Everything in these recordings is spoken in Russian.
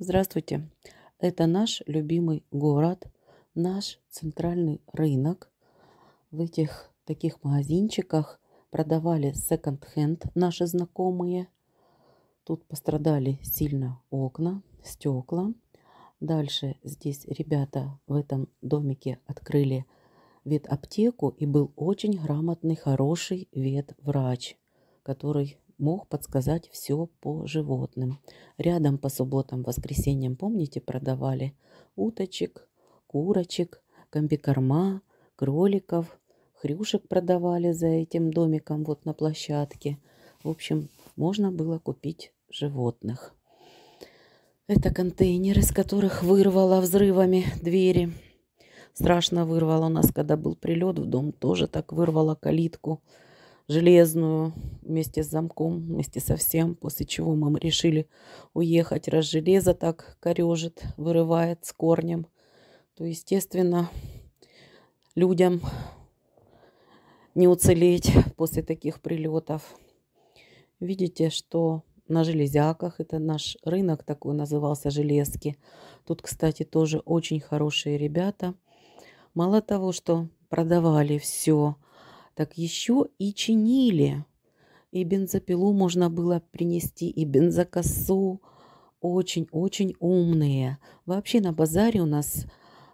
Здравствуйте! Это наш любимый город, наш центральный рынок. В этих таких магазинчиках продавали секонд-хенд наши знакомые. Тут пострадали сильно окна, стекла. Дальше здесь ребята в этом домике открыли ветаптеку и был очень грамотный, хороший ветврач, который мог подсказать все по животным. Рядом по субботам, воскресеньям, помните, продавали уточек, курочек, комбикорма, кроликов, хрюшек продавали за этим домиком вот на площадке. В общем, можно было купить животных. Это контейнеры, из которых вырвало взрывами двери. Страшно вырвало у нас, когда был прилет в дом, тоже так вырвало калитку железную, вместе с замком, вместе со всем, после чего мы решили уехать, раз железо так корежит, вырывает с корнем, то, естественно, людям не уцелеть после таких прилетов. Видите, что на железяках, это наш рынок такой назывался, железки. Тут, кстати, тоже очень хорошие ребята. Мало того, что продавали все, так еще и чинили. И бензопилу можно было принести, и бензокосу. Очень-очень умные. Вообще на базаре у нас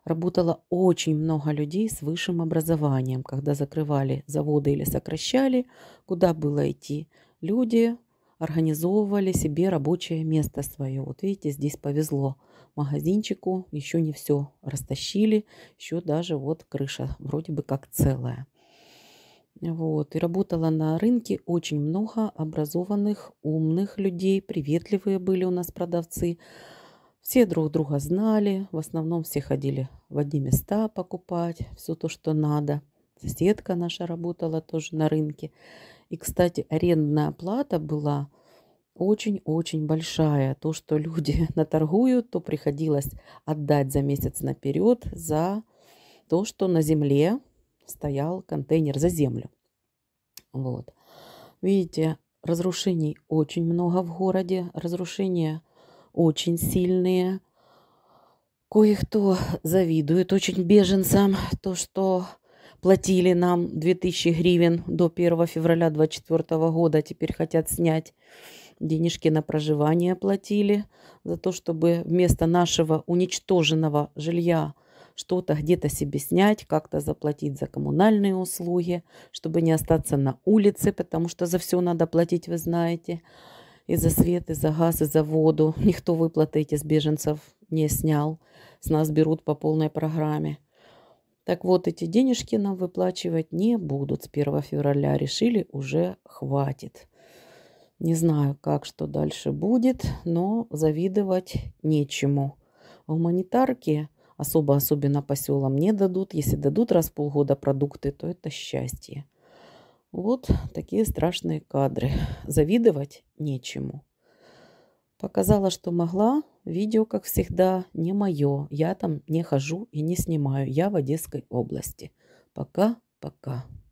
работало очень много людей с высшим образованием, когда закрывали заводы или сокращали, куда было идти. Люди организовывали себе рабочее место свое. Вот видите, здесь повезло магазинчику, еще не все растащили, еще даже вот крыша вроде бы как целая. Вот. И работала на рынке очень много образованных, умных людей. Приветливые были у нас продавцы. Все друг друга знали. В основном все ходили в одни места покупать все то, что надо. Соседка наша работала тоже на рынке. И, кстати, арендная плата была очень-очень большая. То, что люди наторгуют, то приходилось отдать за месяц наперед за то, что на земле стоял контейнер за землю. Вот. Видите, разрушений очень много в городе, разрушения очень сильные. Кое-кто завидует очень беженцам, то, что платили нам 2000 гривен до 1 февраля 2024 года, теперь хотят снять. Денежки на проживание платили за то, чтобы вместо нашего уничтоженного жилья что-то где-то себе снять, как-то заплатить за коммунальные услуги, чтобы не остаться на улице, потому что за все надо платить, вы знаете, и за свет, и за газ, и за воду. Никто выплаты эти с беженцев не снял, с нас берут по полной программе. Так вот, эти денежки нам выплачивать не будут с 1 февраля. Решили, уже хватит. Не знаю, как что дальше будет, но завидовать нечему. Гуманитарки особо, особенно по селам, не дадут. Если дадут раз в полгода продукты, то это счастье. Вот такие страшные кадры. Завидовать нечему. Показала, что могла. Видео, как всегда, не мое. Я там не хожу и не снимаю. Я в Одесской области. Пока-пока.